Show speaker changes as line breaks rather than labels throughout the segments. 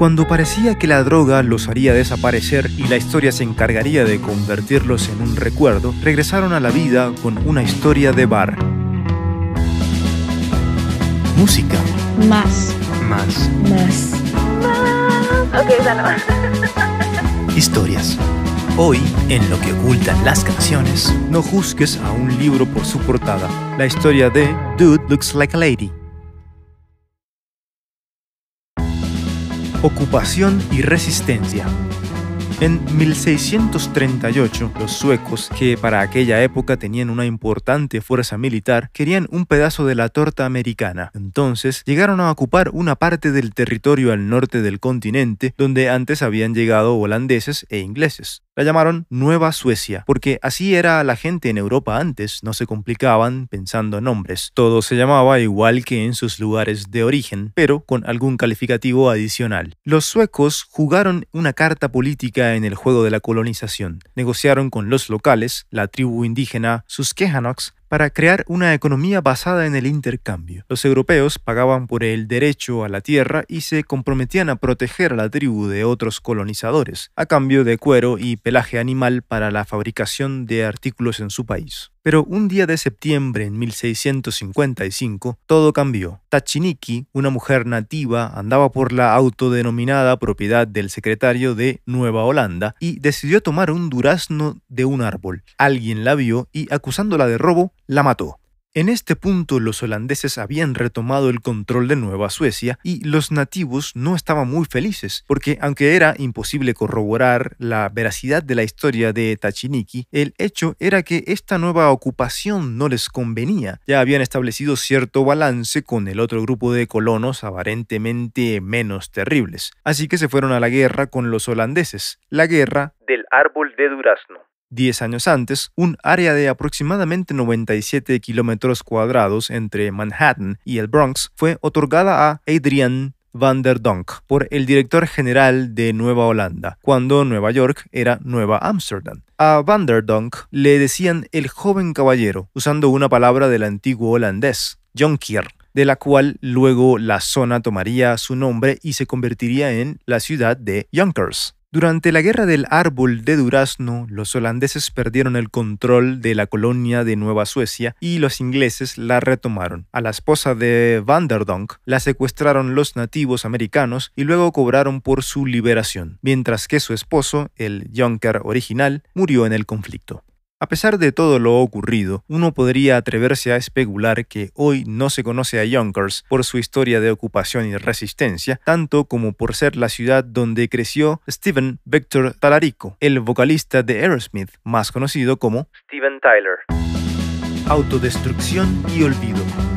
Cuando parecía que la droga los haría desaparecer y la historia se encargaría de convertirlos en un recuerdo, regresaron a la vida con una historia de bar. Música. Más. Más. Más. Más. Ok, Historias. Hoy, en lo que ocultan las canciones, no juzgues a un libro por su portada. La historia de Dude Looks Like a Lady. ocupación y resistencia. En 1638, los suecos, que para aquella época tenían una importante fuerza militar, querían un pedazo de la torta americana. Entonces, llegaron a ocupar una parte del territorio al norte del continente donde antes habían llegado holandeses e ingleses. La llamaron Nueva Suecia, porque así era la gente en Europa antes, no se complicaban pensando en nombres. Todo se llamaba igual que en sus lugares de origen, pero con algún calificativo adicional. Los suecos jugaron una carta política en el juego de la colonización. Negociaron con los locales, la tribu indígena Susquehannocks, para crear una economía basada en el intercambio. Los europeos pagaban por el derecho a la tierra y se comprometían a proteger a la tribu de otros colonizadores, a cambio de cuero y pelaje animal para la fabricación de artículos en su país. Pero un día de septiembre en 1655 todo cambió. Tachiniki, una mujer nativa, andaba por la autodenominada propiedad del secretario de Nueva Holanda y decidió tomar un durazno de un árbol. Alguien la vio y acusándola de robo, la mató. En este punto los holandeses habían retomado el control de Nueva Suecia y los nativos no estaban muy felices, porque aunque era imposible corroborar la veracidad de la historia de Tachiniki, el hecho era que esta nueva ocupación no les convenía. Ya habían establecido cierto balance con el otro grupo de colonos aparentemente menos terribles, así que se fueron a la guerra con los holandeses, la guerra del árbol de durazno. Diez años antes, un área de aproximadamente 97 kilómetros cuadrados entre Manhattan y el Bronx fue otorgada a Adrian van der Donk por el director general de Nueva Holanda, cuando Nueva York era Nueva Ámsterdam. A van der Donk le decían el joven caballero, usando una palabra del antiguo holandés, Jonkier, de la cual luego la zona tomaría su nombre y se convertiría en la ciudad de Yonkers. Durante la Guerra del Árbol de Durazno, los holandeses perdieron el control de la colonia de Nueva Suecia y los ingleses la retomaron. A la esposa de Vanderdonk la secuestraron los nativos americanos y luego cobraron por su liberación, mientras que su esposo, el Junker original, murió en el conflicto. A pesar de todo lo ocurrido, uno podría atreverse a especular que hoy no se conoce a Yonkers por su historia de ocupación y resistencia, tanto como por ser la ciudad donde creció Steven Victor Talarico, el vocalista de Aerosmith, más conocido como Steven Tyler. Autodestrucción y olvido.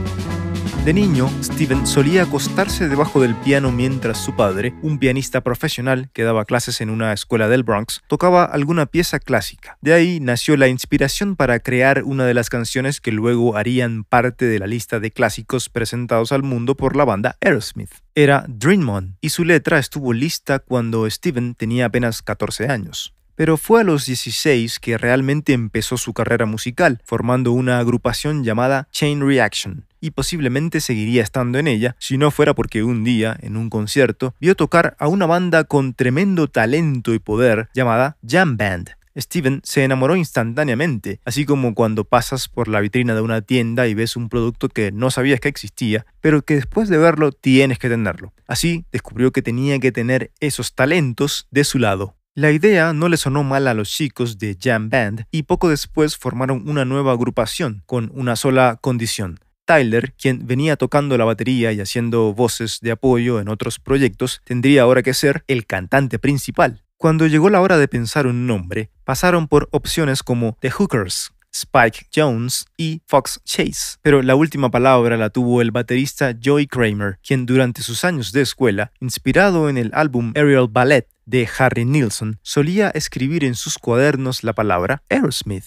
De niño, Steven solía acostarse debajo del piano mientras su padre, un pianista profesional que daba clases en una escuela del Bronx, tocaba alguna pieza clásica. De ahí nació la inspiración para crear una de las canciones que luego harían parte de la lista de clásicos presentados al mundo por la banda Aerosmith. Era Dream On, y su letra estuvo lista cuando Steven tenía apenas 14 años. Pero fue a los 16 que realmente empezó su carrera musical, formando una agrupación llamada Chain Reaction, y posiblemente seguiría estando en ella si no fuera porque un día, en un concierto, vio tocar a una banda con tremendo talento y poder llamada Jam Band. Steven se enamoró instantáneamente, así como cuando pasas por la vitrina de una tienda y ves un producto que no sabías que existía, pero que después de verlo tienes que tenerlo. Así descubrió que tenía que tener esos talentos de su lado. La idea no le sonó mal a los chicos de Jam Band y poco después formaron una nueva agrupación con una sola condición. Tyler, quien venía tocando la batería y haciendo voces de apoyo en otros proyectos, tendría ahora que ser el cantante principal. Cuando llegó la hora de pensar un nombre, pasaron por opciones como The Hookers, Spike Jones y Fox Chase. Pero la última palabra la tuvo el baterista Joey Kramer, quien durante sus años de escuela, inspirado en el álbum Aerial Ballet de Harry Nilsson, solía escribir en sus cuadernos la palabra Aerosmith.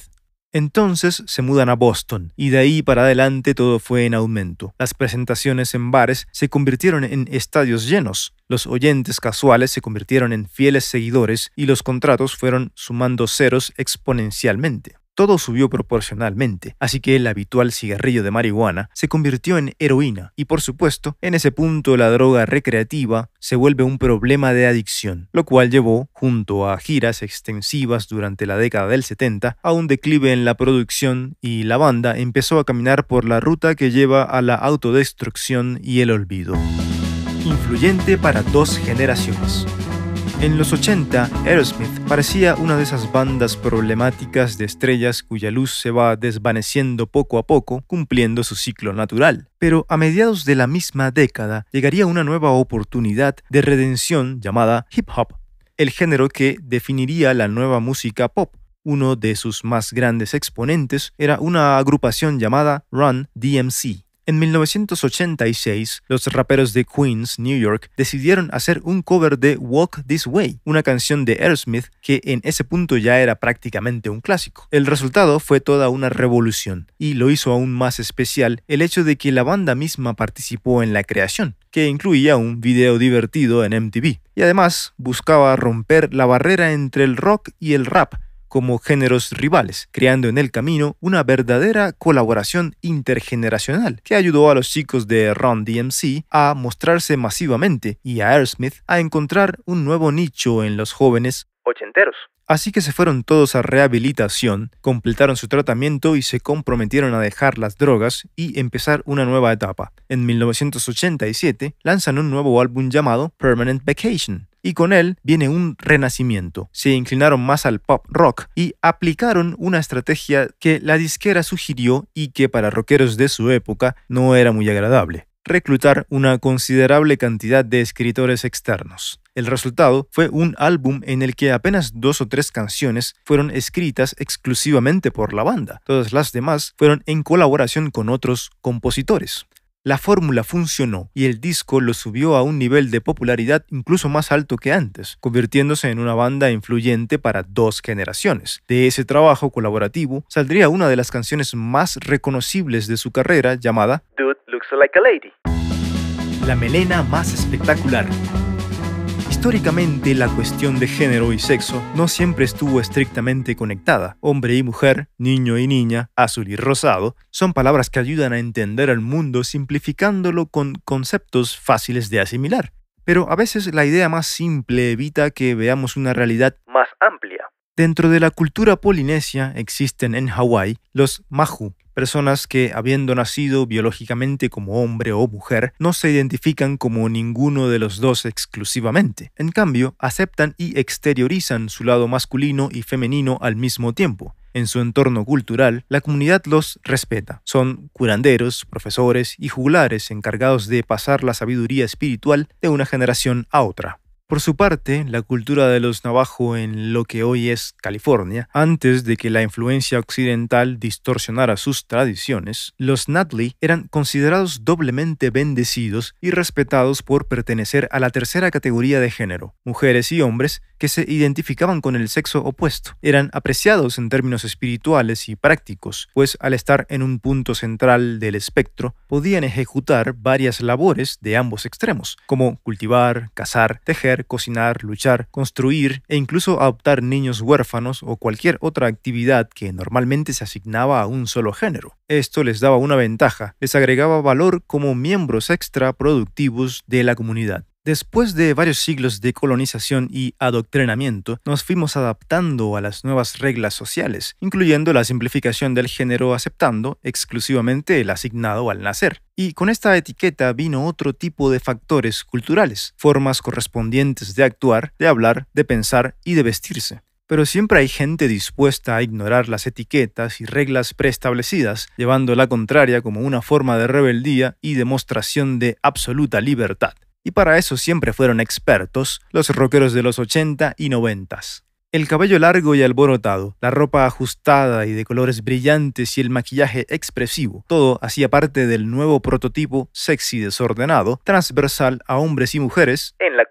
Entonces se mudan a Boston, y de ahí para adelante todo fue en aumento. Las presentaciones en bares se convirtieron en estadios llenos, los oyentes casuales se convirtieron en fieles seguidores y los contratos fueron sumando ceros exponencialmente todo subió proporcionalmente, así que el habitual cigarrillo de marihuana se convirtió en heroína y por supuesto, en ese punto la droga recreativa se vuelve un problema de adicción, lo cual llevó, junto a giras extensivas durante la década del 70, a un declive en la producción y la banda empezó a caminar por la ruta que lleva a la autodestrucción y el olvido. Influyente para dos generaciones. En los 80, Aerosmith parecía una de esas bandas problemáticas de estrellas cuya luz se va desvaneciendo poco a poco, cumpliendo su ciclo natural. Pero a mediados de la misma década llegaría una nueva oportunidad de redención llamada hip hop, el género que definiría la nueva música pop. Uno de sus más grandes exponentes era una agrupación llamada Run DMC. En 1986, los raperos de Queens, New York, decidieron hacer un cover de Walk This Way, una canción de Aerosmith que en ese punto ya era prácticamente un clásico. El resultado fue toda una revolución, y lo hizo aún más especial el hecho de que la banda misma participó en la creación, que incluía un video divertido en MTV, y además buscaba romper la barrera entre el rock y el rap, como géneros rivales, creando en el camino una verdadera colaboración intergeneracional que ayudó a los chicos de Ron DMC a mostrarse masivamente y a Aerosmith a encontrar un nuevo nicho en los jóvenes ochenteros. Así que se fueron todos a rehabilitación, completaron su tratamiento y se comprometieron a dejar las drogas y empezar una nueva etapa. En 1987 lanzan un nuevo álbum llamado Permanent Vacation, y con él viene un renacimiento. Se inclinaron más al pop rock y aplicaron una estrategia que la disquera sugirió y que para rockeros de su época no era muy agradable reclutar una considerable cantidad de escritores externos. El resultado fue un álbum en el que apenas dos o tres canciones fueron escritas exclusivamente por la banda, todas las demás fueron en colaboración con otros compositores. La fórmula funcionó y el disco lo subió a un nivel de popularidad incluso más alto que antes, convirtiéndose en una banda influyente para dos generaciones. De ese trabajo colaborativo saldría una de las canciones más reconocibles de su carrera llamada Dude Looks Like a Lady. La melena más espectacular, Históricamente la cuestión de género y sexo no siempre estuvo estrictamente conectada. Hombre y mujer, niño y niña, azul y rosado, son palabras que ayudan a entender el mundo simplificándolo con conceptos fáciles de asimilar. Pero a veces la idea más simple evita que veamos una realidad más amplia. Dentro de la cultura polinesia existen en Hawái los Mahu, personas que, habiendo nacido biológicamente como hombre o mujer, no se identifican como ninguno de los dos exclusivamente. En cambio, aceptan y exteriorizan su lado masculino y femenino al mismo tiempo en su entorno cultural, la comunidad los respeta. Son curanderos, profesores y juglares encargados de pasar la sabiduría espiritual de una generación a otra. Por su parte, la cultura de los navajo en lo que hoy es California, antes de que la influencia occidental distorsionara sus tradiciones, los Natli eran considerados doblemente bendecidos y respetados por pertenecer a la tercera categoría de género, mujeres y hombres que se identificaban con el sexo opuesto. Eran apreciados en términos espirituales y prácticos, pues al estar en un punto central del espectro, podían ejecutar varias labores de ambos extremos, como cultivar, cazar, tejer, cocinar, luchar, construir e incluso adoptar niños huérfanos o cualquier otra actividad que normalmente se asignaba a un solo género. Esto les daba una ventaja, les agregaba valor como miembros extra productivos de la comunidad. Después de varios siglos de colonización y adoctrinamiento, nos fuimos adaptando a las nuevas reglas sociales, incluyendo la simplificación del género aceptando exclusivamente el asignado al nacer. Y con esta etiqueta vino otro tipo de factores culturales, formas correspondientes de actuar, de hablar, de pensar y de vestirse. Pero siempre hay gente dispuesta a ignorar las etiquetas y reglas preestablecidas, llevando la contraria como una forma de rebeldía y demostración de absoluta libertad y para eso siempre fueron expertos los rockeros de los 80 y 90. El cabello largo y alborotado, la ropa ajustada y de colores brillantes y el maquillaje expresivo, todo hacía parte del nuevo prototipo sexy desordenado, transversal a hombres y mujeres en la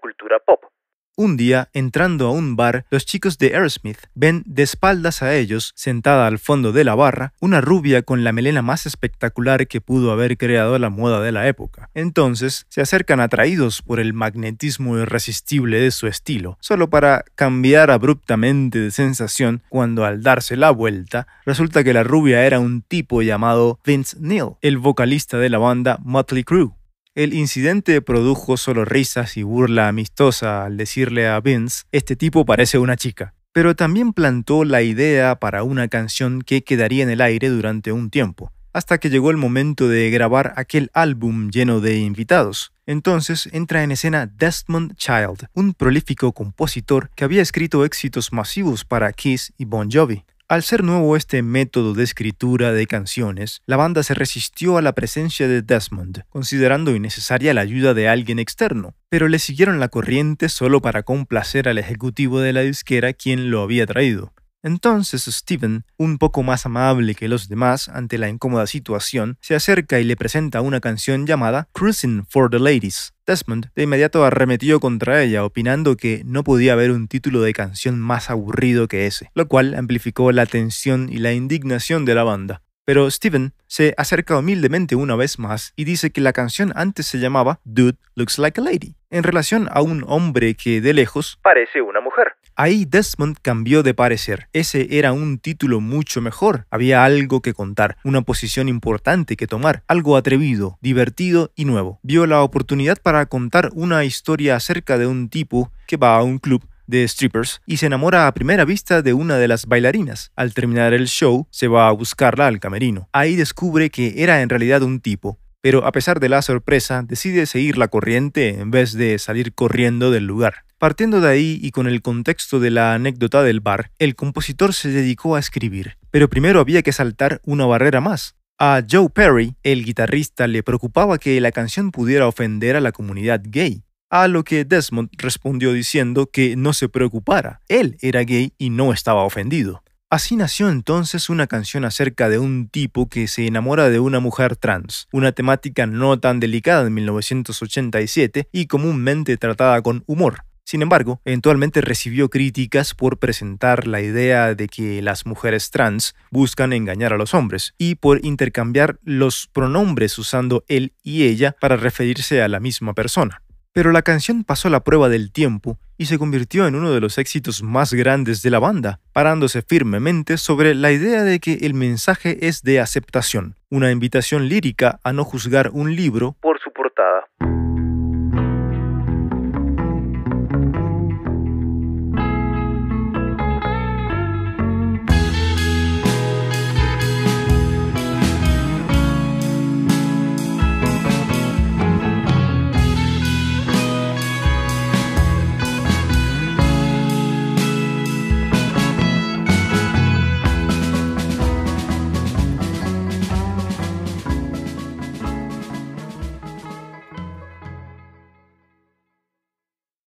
un día, entrando a un bar, los chicos de Aerosmith ven de espaldas a ellos, sentada al fondo de la barra, una rubia con la melena más espectacular que pudo haber creado la moda de la época. Entonces, se acercan atraídos por el magnetismo irresistible de su estilo, solo para cambiar abruptamente de sensación cuando al darse la vuelta, resulta que la rubia era un tipo llamado Vince Neil, el vocalista de la banda Motley Crue. El incidente produjo solo risas y burla amistosa al decirle a Vince, este tipo parece una chica. Pero también plantó la idea para una canción que quedaría en el aire durante un tiempo, hasta que llegó el momento de grabar aquel álbum lleno de invitados. Entonces entra en escena Desmond Child, un prolífico compositor que había escrito éxitos masivos para Kiss y Bon Jovi. Al ser nuevo este método de escritura de canciones, la banda se resistió a la presencia de Desmond, considerando innecesaria la ayuda de alguien externo, pero le siguieron la corriente solo para complacer al ejecutivo de la disquera quien lo había traído. Entonces Steven, un poco más amable que los demás ante la incómoda situación, se acerca y le presenta una canción llamada Cruising for the Ladies. Desmond de inmediato arremetió contra ella, opinando que no podía haber un título de canción más aburrido que ese, lo cual amplificó la tensión y la indignación de la banda. Pero Steven se acerca humildemente una vez más y dice que la canción antes se llamaba Dude Looks Like a Lady, en relación a un hombre que de lejos parece una mujer. Ahí Desmond cambió de parecer. Ese era un título mucho mejor. Había algo que contar, una posición importante que tomar, algo atrevido, divertido y nuevo. Vio la oportunidad para contar una historia acerca de un tipo que va a un club de strippers y se enamora a primera vista de una de las bailarinas. Al terminar el show, se va a buscarla al camerino. Ahí descubre que era en realidad un tipo, pero a pesar de la sorpresa, decide seguir la corriente en vez de salir corriendo del lugar. Partiendo de ahí y con el contexto de la anécdota del bar, el compositor se dedicó a escribir, pero primero había que saltar una barrera más. A Joe Perry, el guitarrista, le preocupaba que la canción pudiera ofender a la comunidad gay, a lo que Desmond respondió diciendo que no se preocupara, él era gay y no estaba ofendido. Así nació entonces una canción acerca de un tipo que se enamora de una mujer trans, una temática no tan delicada en 1987 y comúnmente tratada con humor. Sin embargo, eventualmente recibió críticas por presentar la idea de que las mujeres trans buscan engañar a los hombres y por intercambiar los pronombres usando él y ella para referirse a la misma persona. Pero la canción pasó la prueba del tiempo y se convirtió en uno de los éxitos más grandes de la banda, parándose firmemente sobre la idea de que el mensaje es de aceptación, una invitación lírica a no juzgar un libro por su portada.